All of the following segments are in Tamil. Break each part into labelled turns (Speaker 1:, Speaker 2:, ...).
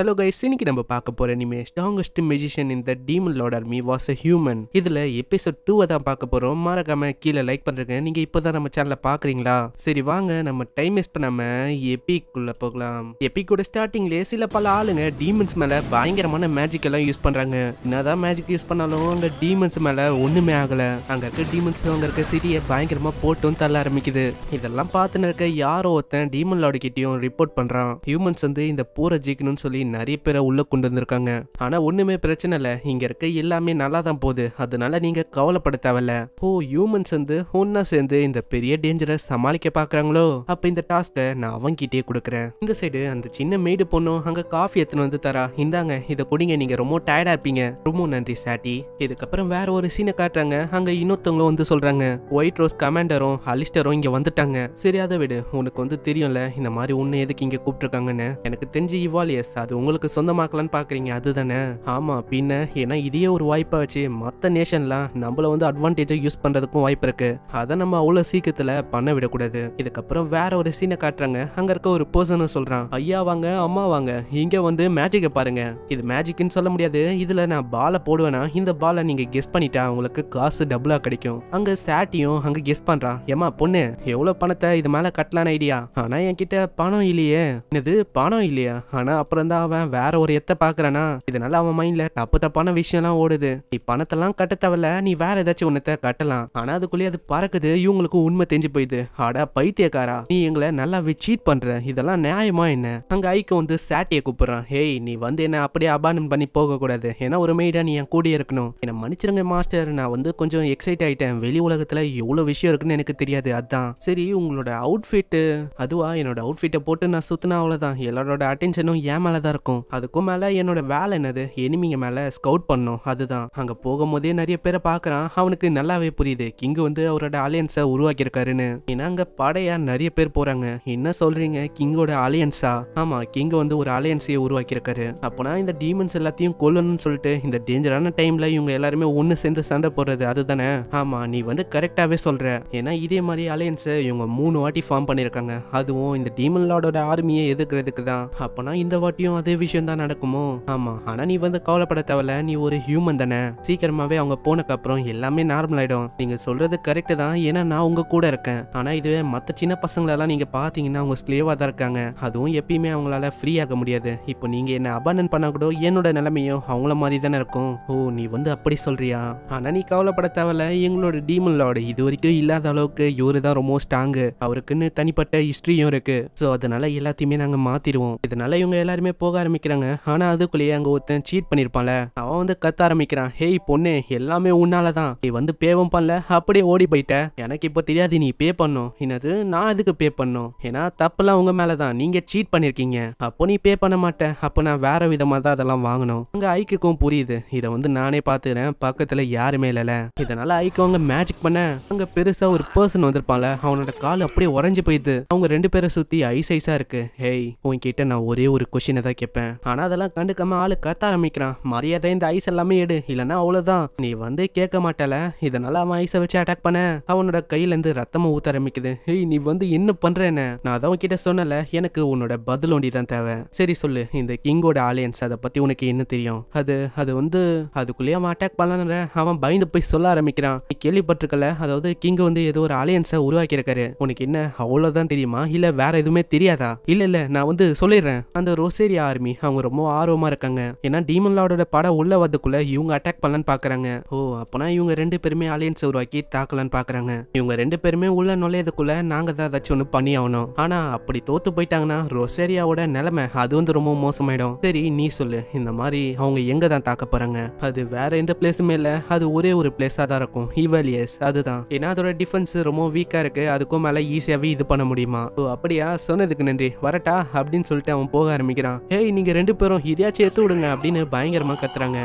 Speaker 1: ஹலோ கைஸ் இன்னைக்கு நம்ம பார்க்க போற இனிமே ஸ்ட்ராங்கஸ்ட் மெஜிஷியன் இந்த demon lord army was a human இதுல எபிசோட் டூவை தான் பார்க்க போறோம் மறக்காம கீழே லைக் பண்றேங்க நீங்க இப்போதான் நம்ம சேனல பாக்குறீங்களா சரி வாங்க நம்ம டைம் வேஸ்ட் பண்ணாம எபிக்குள்ள போகலாம் எபிகோட ஸ்டார்டிங்லயே சில பல ஆளுங்க டீமன்ஸ் மேல பயங்கரமான மேஜிக் எல்லாம் யூஸ் பண்றாங்க என்னதான் மேஜிக் யூஸ் பண்ணாலும் அங்க டீமன்ஸ் மேல ஒண்ணுமே ஆகல அங்க இருக்க டீமன்ஸ் அங்க இருக்க சிறிய பயங்கரமா போட்டும் தள்ள ஆரம்பிக்குது இதெல்லாம் பார்த்துன்னு இருக்க யாரோ ஒருத்தன் டீமன் லார்டு கிட்டயும் ரிப்போர்ட் பண்றான் ஹியூமன்ஸ் வந்து இந்த பூரை ஜெயிக்கணும்னு சொல்லி நிறைய பேரை உள்ள கொண்டு வந்திருக்காங்க ஆனா ஒண்ணுமே பிரச்சனை இல்லை இங்க இருக்க எல்லாமே நல்லா தான் போகுது அதனால நீங்க கவலைப்பட தேவையில்ல ஓ ஹியூமன்ஸ் வந்து ஒன்னா சேர்ந்து இந்த பெரிய டேஞ்சரை சமாளிக்க பாக்குறாங்களோ அப்ப இந்த டாஸ்கை நான் அவங்கிட்டே கொடுக்குறேன் இந்த சைடு அந்த சின்ன மேடு பொண்ணும் அங்க காஃபி எடுத்துன்னு வந்து தரா இந்தாங்க இதை குடிங்க நீங்க ரொம்ப டயர்டா இருப்பீங்க ரொம்ப நன்றி சாட்டி இதுக்கப்புறம் வேற ஒரு சீனை காட்டுறாங்க அங்க இன்னொருத்தவங்களும் வந்து சொல்றாங்க ஒயிட் ரோஸ் கமாண்டரும் அலிஸ்டரும் இங்க வந்துட்டாங்க சரியாத விடு உனக்கு வந்து தெரியும்ல இந்த மாதிரி ஒண்ணு எதுக்கு இங்க கூப்பிட்டுருக்காங்கன்னு எனக்கு தெரிஞ்சு இவாலியஸ் அது உங்களுக்கு சொந்தமாக்கலான்னு பார்க்குறீங்க அதுதானே ஆமாம் பின்ன ஏன்னா இதையே ஒரு வாய்ப்பாக வச்சு மற்ற நேஷன்லாம் நம்மளை வந்து அட்வான்டேஜாக யூஸ் பண்ணுறதுக்கும் வாய்ப்பு இருக்குது அதை நம்ம அவ்வளோ சீக்கிரத்தில் பண்ண விடக்கூடாது இதுக்கப்புறம் வேற ஒரு சீனை காட்டுறாங்க அங்கே இருக்க ஒரு பர்சனும் சொல்கிறான் ஐயா வாங்க அம்மா வாங்க இங்கே வந்து மேஜிக்கை பாருங்க இது மேஜிக்னு சொல்ல முடியாது இதில் நான் பாலை போடுவேன்னா இந்த பாலை நீங்கள் கெஸ் பண்ணிட்டா உங்களுக்கு காசு டபுளாக கிடைக்கும் அங்கே சாட்டியும் அங்கே கெஸ் பண்ணுறான் ஏமா பொண்ணு எவ்வளோ பணத்தை இது மேலே கட்டலான ஐடியா ஆனால் என்கிட்ட பணம் இல்லையே என்னது பணம் இல்லையா ஆனால் அப்புறம் தான் அவன் வேற ஒரு எத்தை பாக்குறானா இதனால அவன் மைண்ட்ல தப்பு தப்பான விஷயம்லாம் ஓடுது நீ பணத்தெல்லாம் கட்ட தேவையில்ல நீ வேற ஏதாச்சும் உன்னத்த கட்டலாம் ஆனா அதுக்குள்ளேயே அது பறக்குது இவங்களுக்கு உண்மை தெரிஞ்சு போயிது ஆடா பைத்தியக்காரா நீ எங்களை நல்லா சீட் பண்ற இதெல்லாம் நியாயமா என்ன அங்க ஐக்க வந்து சாட்டியை கூப்பிடுறான் ஹேய் நீ வந்து என்ன அப்படியே அபார்டன் பண்ணி போக கூடாது ஏன்னா ஒரு மெய்டா நீ என் கூடிய இருக்கணும் என்ன மன்னிச்சிருங்க மாஸ்டர் நான் வந்து கொஞ்சம் எக்ஸைட் ஆயிட்டேன் வெளி உலகத்துல எவ்வளவு விஷயம் இருக்குன்னு எனக்கு தெரியாது அதான் சரி உங்களோட அவுட்ஃபிட்டு அதுவா என்னோட அவுட்ஃபிட்டை போட்டு நான் சுத்தினா அவ்வளவுதான் எல்லாரோட அட்டென்ஷனும் ஏன் மேலதான் தான் இருக்கும் அதுக்கும் மேலே என்னோட வேலை என்னது எனிமிங்க மேலே ஸ்கவுட் பண்ணும் அதுதான் அங்கே போகும்போதே நிறைய பேரை பார்க்குறான் அவனுக்கு நல்லாவே புரியுது கிங்கு வந்து அவரோட அலையன்ஸை உருவாக்கியிருக்காருன்னு ஏன்னா அங்கே படையா நிறைய பேர் போகிறாங்க என்ன சொல்கிறீங்க கிங்கோட அலையன்ஸா ஆமாம் கிங்கு வந்து ஒரு அலையன்ஸையே உருவாக்கியிருக்காரு அப்போனா இந்த டீமன்ஸ் எல்லாத்தையும் கொல்லணும்னு சொல்லிட்டு இந்த டேஞ்சரான டைமில் இவங்க எல்லாருமே ஒன்று சேர்ந்து சண்டை போடுறது அதுதானே ஆமாம் நீ வந்து கரெக்டாகவே சொல்ற ஏன்னா இதே மாதிரி அலையன்ஸை இவங்க மூணு வாட்டி ஃபார்ம் பண்ணியிருக்காங்க அதுவும் இந்த டீமன் லார்டோட ஆர்மியை எதிர்க்கிறதுக்கு தான் அப்போனா இந்த வாட்டியும் அதே விஷயம் தான் நடக்குமோ ஆமா ஆனா நீ வந்து கவலைப்பட தேவையில்ல நீ ஒரு ஹியூமன் தானே சீக்கிரமாவே அவங்க போனக்கு அப்புறம் எல்லாமே நார்மல் ஆயிடும் நீங்க சொல்றது கரெக்ட் தான் ஏன்னா நான் உங்க கூட இருக்கேன் ஆனா இதுவே மத்த சின்ன பசங்களெல்லாம் நீங்க பாத்தீங்கன்னா அவங்க ஸ்லேவா தான் இருக்காங்க அதுவும் எப்பயுமே அவங்களால ஃப்ரீ ஆக முடியாது இப்போ நீங்க என்ன அபாண்டன் பண்ண கூட என்னோட நிலைமையும் அவங்கள மாதிரி தானே இருக்கும் ஓ நீ வந்து அப்படி சொல்றியா ஆனா நீ கவலைப்பட தேவையில்ல எங்களோட டீமன் லார்டு இது வரைக்கும் இல்லாத அளவுக்கு இவரு தான் ரொம்ப ஸ்ட்ராங்கு அவருக்குன்னு தனிப்பட்ட ஹிஸ்டரியும் இருக்கு ஸோ அதனால எல்லாத்தையுமே நாங்க மாத்திடுவோம் இதனால இவங்க எல்லாருமே போ போக ஆரம்பிக்கிறாங்க ஆனால் அதுக்குள்ளேயே அங்கே ஒருத்தன் சீட் பண்ணிருப்பான்ல அவன் வந்து கத்த ஆரம்பிக்கிறான் ஹேய் பொண்ணு எல்லாமே உன்னால தான் நீ வந்து பேவும் பண்ணல அப்படியே ஓடி போயிட்ட எனக்கு இப்போ தெரியாது நீ பே பண்ணும் என்னது நான் இதுக்கு பே பண்ணும் ஏன்னா தப்புலாம் உங்க மேலதான் தான் நீங்க சீட் பண்ணிருக்கீங்க அப்போ நீ பே பண்ண மாட்டேன் அப்போ நான் வேற விதமா தான் அதெல்லாம் வாங்கணும் அங்க ஐக்குக்கும் புரியுது இதை வந்து நானே பாத்துக்கிறேன் பக்கத்துல யாருமே இல்லல இதனால ஐக்கு அவங்க மேஜிக் பண்ண அங்க பெருசா ஒரு பர்சன் வந்திருப்பான்ல அவனோட கால் அப்படியே உறைஞ்சு போயிடுது அவங்க ரெண்டு பேரை சுத்தி ஐஸ் ஐஸா இருக்கு ஹேய் உன்கிட்ட நான் ஒரே ஒரு கொஷினை தான் கேட்பேன் ஆனா அதெல்லாம் கண்டுக்காம ஆளு கத்த ஆரம்பிக்கிறான் மரியாதை இந்த ஐஸ் எல்லாமே எடு இல்லைன்னா அவ்வளவுதான் நீ வந்து கேட்க மாட்டல இதனால அவன் ஐஸை வச்சு அட்டாக் பண்ண அவனோட கையில இருந்து ரத்தமா ஊத்த ஆரம்பிக்குது ஹேய் நீ வந்து என்ன பண்றேன்னு நான் அதான் கிட்ட சொன்னல எனக்கு உன்னோட பதில் ஒண்டி தான் தேவை சரி சொல்லு இந்த கிங்கோட ஆலியன்ஸ் அதை பத்தி உனக்கு என்ன தெரியும் அது அது வந்து அதுக்குள்ளேயே அவன் அட்டாக் பண்ணலான்ற அவன் பயந்து போய் சொல்ல ஆரம்பிக்கிறான் நீ கேள்விப்பட்டிருக்கல அதாவது கிங் வந்து ஏதோ ஒரு ஆலியன்ஸை உருவாக்கியிருக்காரு உனக்கு என்ன அவ்வளவுதான் தெரியுமா இல்ல வேற எதுவுமே தெரியாதா இல்ல இல்ல நான் வந்து சொல்லிடுறேன் அந்த ரோசேரியா ஆர்மி அவங்க ரொம்ப ஆர்வமா இருக்காங்க ஏன்னா டீமன் லார்டோட படம் உள்ள வரதுக்குள்ள இவங்க அட்டாக் பண்ணலான்னு பாக்குறாங்க ஓ அப்பனா இவங்க ரெண்டு பேருமே அலையன்ஸ் உருவாக்கி தாக்கலான்னு பாக்குறாங்க இவங்க ரெண்டு பேருமே உள்ள நுழையதுக்குள்ள நாங்க தான் ஏதாச்சும் ஒண்ணு பண்ணி ஆகணும் ஆனா அப்படி தோத்து போயிட்டாங்கன்னா ரொசேரியாவோட நிலைமை அது வந்து ரொம்ப மோசமாயிடும் சரி நீ சொல்லு இந்த மாதிரி அவங்க எங்க தான் தாக்க போறாங்க அது வேற எந்த பிளேஸுமே இல்ல அது ஒரே ஒரு பிளேஸா தான் இருக்கும் ஹிவாலியஸ் அதுதான் ஏன்னா அதோட டிஃபென்ஸ் ரொம்ப வீக்கா இருக்கு அதுக்கும் மேல ஈஸியாவே இது பண்ண முடியுமா ஓ அப்படியா சொன்னதுக்கு நன்றி வரட்டா அப்படின்னு சொல்லிட்டு அவன் போக ஆரம்பிக்கிறான் ஹே நீங்கள் ரெண்டு பேரும் இதையாச்சும் எடுத்து விடுங்க அப்படின்னு பயங்கரமாக கத்துறாங்க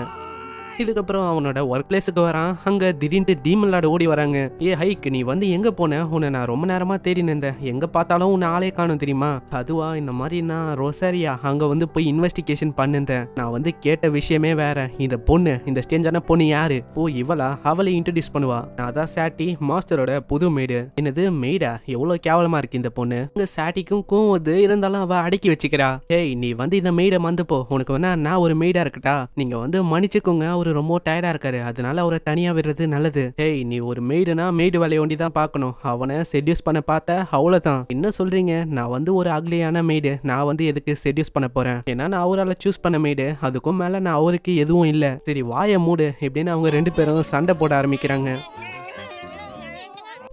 Speaker 1: இதுக்கப்புறம் அவனோட ஒர்க் பிளேஸுக்கு வரான் அங்க திடீர்னு டீமன்லாட ஓடி வராங்க ஏ ஹைக் நீ வந்து எங்க போன உன்னை நான் ரொம்ப நேரமா தேடி நின்றேன் எங்க பார்த்தாலும் உன்னை ஆளே காணும் தெரியுமா அதுவா இந்த மாதிரி நான் ரோசாரியா அங்க வந்து போய் இன்வெஸ்டிகேஷன் பண்ணிருந்தேன் நான் வந்து கேட்ட விஷயமே வேற இந்த பொண்ணு இந்த ஸ்டேஞ்சான பொண்ணு யாரு ஓ இவளா அவளை இன்ட்ரடியூஸ் பண்ணுவா நான் தான் சாட்டி மாஸ்டரோட புது மேடு என்னது மெய்டா எவ்வளவு கேவலமா இருக்கு இந்த பொண்ணு இங்கே சாட்டிக்கும் கூவது இருந்தாலும் அவள் அடக்கி வச்சுக்கிறா ஏய் நீ வந்து இந்த மெய்டை மந்து போ உனக்கு வேணா நான் ஒரு மெய்டா இருக்கட்டா நீங்க வந்து மன்னிச்சுக்கோங்க அவர் ரொம்ப டயர்டாக இருக்காரு அதனால அவரை தனியாக விடுறது நல்லது ஏய் நீ ஒரு மெய்டுனா மெய்டு வலைய ஒண்டி தான் பார்க்கணும் அவனை செட்யூஸ் பண்ண பார்த்த அவ்வளோதான் என்ன சொல்கிறீங்க நான் வந்து ஒரு அக்லியான மெய்டு நான் வந்து எதுக்கு செட்யூஸ் பண்ண போகிறேன் ஏன்னா நான் அவரால் சூஸ் பண்ண மெய்டு அதுக்கும் மேலே நான் அவருக்கு எதுவும் இல்லை சரி வாயை மூடு இப்படின்னு அவங்க ரெண்டு பேரும் சண்டை போட ஆரம்பிக்கிறாங்க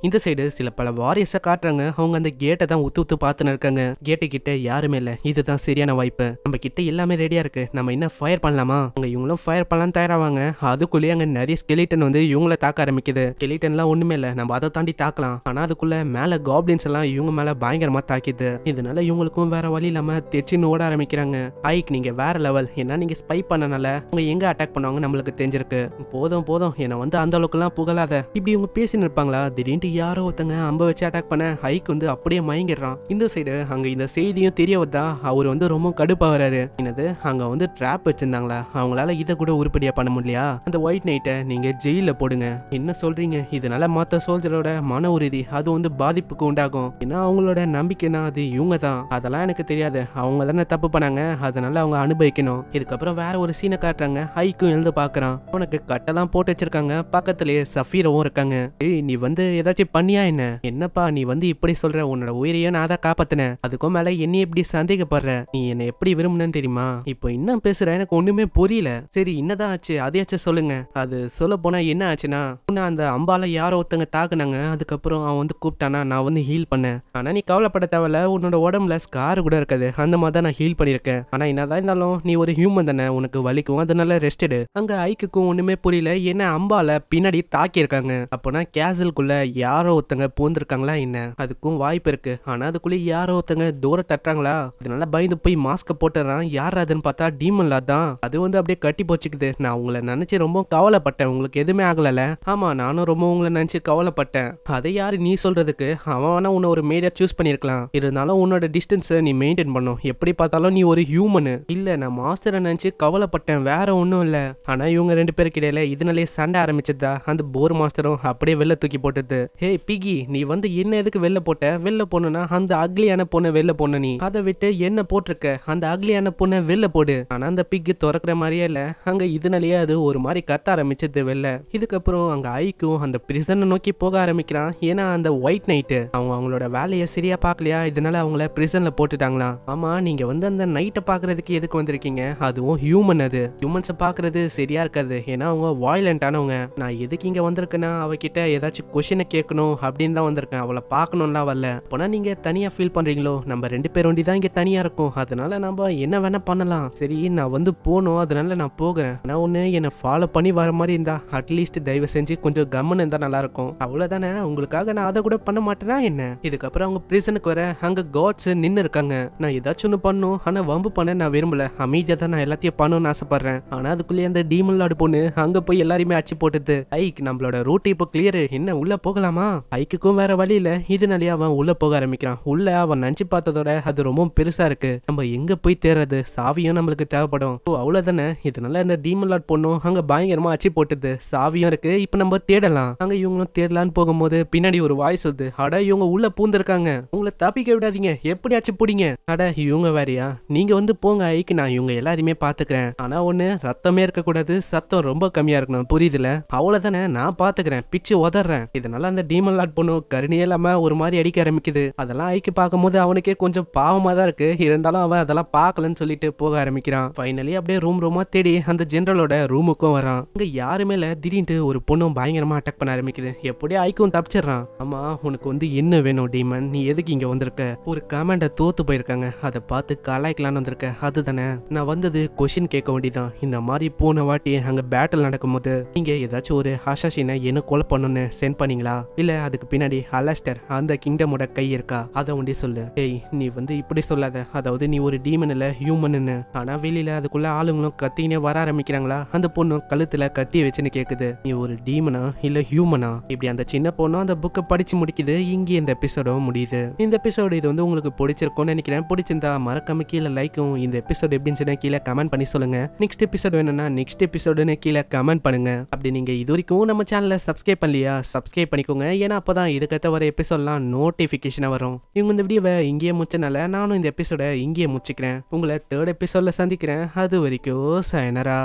Speaker 1: இந்த சைடு சில பல வாரியர்ஸை காட்டுறாங்க அவங்க அந்த கேட்டை தான் உத்து உத்து பார்த்துன்னு இருக்காங்க கேட்டு கிட்ட யாருமே இல்லை இதுதான் சரியான வாய்ப்பு நம்ம கிட்ட எல்லாமே ரெடியா இருக்கு நம்ம என்ன ஃபயர் பண்ணலாமா அவங்க இவங்களும் ஃபயர் பண்ணலாம் தயாராவாங்க அதுக்குள்ளேயே அங்க நிறைய ஸ்கெலிட்டன் வந்து இவங்கள தாக்க ஆரம்பிக்குது ஸ்கெலிட்டன்லாம் ஒண்ணுமே இல்லை நம்ம அதை தாண்டி தாக்கலாம் ஆனா அதுக்குள்ள மேல காப்ளின்ஸ் எல்லாம் இவங்க மேல பயங்கரமா தாக்கிது இதனால இவங்களுக்கும் வேற வழி இல்லாம தெச்சின்னு ஓட ஆரம்பிக்கிறாங்க ஐக் நீங்க வேற லெவல் ஏன்னா நீங்க ஸ்பை பண்ணனால அவங்க எங்க அட்டாக் பண்ணுவாங்க நம்மளுக்கு தெரிஞ்சிருக்கு போதும் போதும் என்னை வந்து அந்த அளவுக்குலாம் புகழாத இப்படி இவங்க பேசின்னு இருப்பாங்களா திடீர்னு யாரோ ஒருத்தங்க அம்ப வச்சு அட்டாக் பண்ண ஹைக் வந்து அப்படியே மயங்கிடுறான் இந்த சைடு அங்க இந்த செய்தியும் தெரிய வந்தா அவர் வந்து ரொம்ப கடுப்பாகிறாரு என்னது அங்க வந்து ட்ராப் வச்சிருந்தாங்களா அவங்களால இதை கூட உருப்படியா பண்ண முடியலையா அந்த ஒயிட் நைட்டை நீங்க ஜெயில போடுங்க என்ன சொல்றீங்க இதனால மத்த சோல்ஜரோட மன உறுதி அது வந்து பாதிப்புக்கு உண்டாகும் ஏன்னா அவங்களோட நம்பிக்கைனா அது இவங்க தான் அதெல்லாம் எனக்கு தெரியாது அவங்க தானே தப்பு பண்ணாங்க அதனால அவங்க அனுபவிக்கணும் இதுக்கப்புறம் வேற ஒரு சீனை காட்டுறாங்க ஹைக்கும் எழுந்து பாக்குறான் உனக்கு கட்டெல்லாம் போட்டு வச்சிருக்காங்க பக்கத்துலயே சஃபீரவும் இருக்காங்க நீ வந்து ஏதாச்சும் பத்தி பண்ணியா என்ன என்னப்பா நீ வந்து இப்படி சொல்ற உன்னோட உயிரையும் நான் தான் காப்பாத்தினேன் அதுக்கும் மேல என்னையும் எப்படி சந்தேகப்படுற நீ என்னை எப்படி விரும்புனேன்னு தெரியுமா இப்போ இன்னும் பேசுற எனக்கு ஒண்ணுமே புரியல சரி என்னதான் ஆச்சு அதையாச்சும் சொல்லுங்க அது சொல்ல போனா என்ன ஆச்சுன்னா உன்னை அந்த அம்பால யாரோ ஒருத்தங்க தாக்குனாங்க அதுக்கப்புறம் அவன் வந்து கூப்பிட்டானா நான் வந்து ஹீல் பண்ணேன் ஆனால் நீ கவலைப்பட தேவையில்ல உன்னோட உடம்புல ஸ்கார் கூட இருக்காது அந்த மாதிரி தான் நான் ஹீல் பண்ணியிருக்கேன் ஆனால் என்னதான் இருந்தாலும் நீ ஒரு ஹியூமன் தானே உனக்கு வலிக்கும் அதனால ரெஸ்டடு அங்கே ஐக்குக்கும் ஒன்றுமே புரியல ஏன்னா அம்பால பின்னாடி தாக்கியிருக்காங்க அப்பனா கேசலுக்குள்ள யாரோ ஒருத்தங்க பூந்துருக்காங்களா என்ன அதுக்கும் வாய்ப்பு இருக்கு ஆனா அதுக்குள்ளே யாரோ ஒருத்தங்க தூரம் தட்டுறாங்களா அதனால பயந்து போய் மாஸ்க போட்டுறான் யார் அதுன்னு பார்த்தா டீமன்லா தான் அது வந்து அப்படியே கட்டி போச்சுக்குது நான் உங்களை நினச்சி ரொம்ப கவலைப்பட்டேன் உங்களுக்கு எதுவுமே ஆகலை ஆமா ஆமாம் நானும் ரொம்ப உங்களை நினச்சி கவலைப்பட்டேன் அதை யார் நீ சொல்கிறதுக்கு அவன் வேணா உன்னை ஒரு மேடியாக சூஸ் பண்ணியிருக்கலாம் இருந்தாலும் உன்னோட டிஸ்டன்ஸை நீ மெயின்டைன் பண்ணும் எப்படி பார்த்தாலும் நீ ஒரு ஹியூமனு இல்லை நான் மாஸ்டரை நினச்சி கவலைப்பட்டேன் வேற ஒன்றும் இல்லை ஆனால் இவங்க ரெண்டு பேருக்கு இடையில இதனாலே சண்டை ஆரம்பிச்சதா அந்த போர் மாஸ்டரும் அப்படியே வெளில தூக்கி போட்டது ஹே பிகி நீ வந்து என்ன எதுக்கு வெளில போட்ட வெளில போனா அந்த அக்லியான பொண்ணை வெளில போன நீ அதை விட்டு என்ன போட்டிருக்க அந்த அக்லியான பொண்ணை வெளில போடு ஆனால் அந்த பிக்கு திறக்கிற மாதிரியே இல்லை அங்கே இதனாலேயே அது ஒரு மாதிரி கத்த ஆரம்பிச்சது வெளில இதுக்கப்புறம் அங்கே ஐக்கும் அந்த பிரிசனை நோக்கி போக ஆரம்பிக்கிறான் ஏன்னா அந்த ஒயிட் நைட்டு அவங்க அவங்களோட வேலையை சரியா பார்க்கலையா இதனால அவங்கள பிரிசனில் போட்டுட்டாங்களா ஆமாம் நீங்கள் வந்து அந்த நைட்டை பார்க்கறதுக்கு எதுக்கு வந்திருக்கீங்க அதுவும் ஹியூமன் அது ஹியூமன்ஸை பார்க்குறது சரியா இருக்காது ஏன்னா அவங்க வாய்லண்டானவங்க நான் எதுக்கு இங்கே வந்திருக்கேன்னா அவகிட்ட ஏதாச்சும் கொஷினை கேட்கணும் அப்படின்னு தான் வந்திருக்கேன் அவளை பார்க்கணும்லாம் வரல போனால் நீங்கள் தனியாக ஃபீல் பண்ணுறீங்களோ நம்ம ரெண்டு பேர் வண்டி தான் இங்கே தனியாக இருக்கும் அதனால நம்ம என்ன வேணால் பண்ணலாம் சரி நான் வந்து போகணும் அதனால நான் போகிறேன் நான் ஒன்று என்னை ஃபாலோ பண்ணி வர மாதிரி இருந்தா அட்லீஸ்ட் தயவு செஞ்சு கொஞ்சம் கம்முன்னு இருந்தால் நல்லாயிருக்கும் அவ்வளவுதானே உங்களுக்காக நான் அதை கூட பண்ண மாட்டேனா என்ன இதுக்கப்புறம் அவங்க பிரிசனுக்கு வர அங்கே காட்ஸ் நின்று இருக்காங்க நான் ஏதாச்சும் ஒன்று பண்ணும் ஆனால் வம்பு பண்ண நான் விரும்பல அமைதியாக தான் நான் எல்லாத்தையும் பண்ணணும்னு ஆசைப்படுறேன் ஆனால் அதுக்குள்ளேயே அந்த டீமன் லாடு பொண்ணு அங்கே போய் எல்லாரையுமே அச்சு போட்டுது ஐக் நம்மளோட ரூட் இப்போ கிளியர் என்ன உள்ளே போகலாமா ஐக்குக்கும் வேற இல்ல இதனாலேயே அவன் உள்ளே போக ஆரம்பிக்கிறான் உள்ளே அவன் நினைச்சு பார்த்ததோட அது ரொம்ப பெருசாக இருக்கு நம்ம எங்கே போய் தேர்றது சாவியும் நம்மளுக்கு தேவைப்படும் ஓ அவ்வளோதானே இதனால இந்த டீமன் லாட் பொண்ணும் அங்கே பயங்கரமாக அச்சு போட்டுது சாவியும் இருக்கு இப்போ நம்ம நம்ம தேடலாம் அங்க இவங்களும் தேடலான்னு போகும்போது பின்னாடி ஒரு வாய்ஸ் வந்து அட இவங்க உள்ள பூந்திருக்காங்க உங்களை தப்பிக்க விடாதீங்க எப்படியாச்சும் பிடிங்க அட இவங்க வேறையா நீங்க வந்து போங்க ஐக்கு நான் இவங்க எல்லாரையுமே பாத்துக்கிறேன் ஆனா ஒண்ணு ரத்தமே இருக்கக்கூடாது சத்தம் ரொம்ப கம்மியா இருக்கணும் புரியுதுல அவ்வளவுதானே நான் பாத்துக்கிறேன் பிச்சு உதறேன் இதனால அந்த டீமன் லாட் பொண்ணு கருணியே இல்லாம ஒரு மாதிரி அடிக்க ஆரம்பிக்குது அதெல்லாம் ஐக்கு பார்க்கும்போது அவனுக்கே கொஞ்சம் பாவமா தான் இருக்கு இருந்தாலும் அவன் அதெல்லாம் பார்க்கலன்னு சொல்லிட்டு போக ஆரம்பிக்கிறான் ஃபைனலி அப்படியே ரூம் ரூமா தேடி அந்த ஜென்ரலோட ரூமுக்கும் வரான் இங்க யாருமேல திடீர்னு ஒரு பொண்ணும் பயங்கரமாக அட்டாக் பண்ண ஆரம்பிக்குது எப்படியே ஐக்கும் தப்பிச்சிடறான் ஆமா உனக்கு வந்து என்ன வேணும் டீமன் நீ எதுக்கு இங்கே வந்திருக்க ஒரு கமெண்டை தோத்து போயிருக்காங்க அதை பார்த்து கலாய்க்கலான்னு வந்திருக்க அதுதானே நான் வந்தது கொஷின் கேட்க வேண்டியதான் இந்த மாதிரி போன வாட்டி அங்கே பேட்டில் நடக்கும்போது நீங்கள் ஏதாச்சும் ஒரு ஹஷாஷினை என்ன கொலை பண்ணணும்னு சென்ட் பண்ணீங்களா இல்லை அதுக்கு பின்னாடி அலாஸ்டர் அந்த கிங்டமோட கை இருக்கா அதை ஒண்டி சொல்லு ஏய் நீ வந்து இப்படி சொல்லாத அதாவது நீ ஒரு டீமன் இல்லை ஹியூமன்னு ஆனால் வெளியில் அதுக்குள்ளே ஆளுங்களும் கத்தினே வர ஆரம்பிக்கிறாங்களா அந்த பொண்ணு கழுத்தில் கத்தி வச்சுன்னு கேட்குது நீ ஒரு டீமன் ஹியூமனா இல்லை ஹியூமனா இப்படி அந்த சின்ன பொண்ணும் அந்த புக்கை படித்து முடிக்குது இங்கே இந்த எபிசோடும் முடியுது இந்த எபிசோடு இது வந்து உங்களுக்கு பிடிச்சிருக்கும்னு நினைக்கிறேன் பிடிச்சிருந்தா மறக்காம கீழே லைக்கும் இந்த எபிசோடு எப்படின்னு கீழே கமெண்ட் பண்ணி சொல்லுங்க நெக்ஸ்ட் எபிசோடு வேணும்னா நெக்ஸ்ட் எபிசோடுன்னு கீழே கமெண்ட் பண்ணுங்க அப்படி நீங்க இது வரைக்கும் நம்ம சேனல சப்ஸ்கிரைப் பண்ணலையா சப்ஸ்கிரைப் பண்ணிக்கோங்க ஏன்னா அப்பதான் இதுக்கத்த வர எபிசோட்லாம் நோட்டிஃபிகேஷனாக வரும் இவங்க இந்த வீடியோவை இங்கேயே முடிச்சனால நானும் இந்த எபிசோட இங்கேயே முடிச்சுக்கிறேன் உங்களை தேர்ட் எபிசோட்ல சந்திக்கிறேன் அது வரைக்கும் சயனரா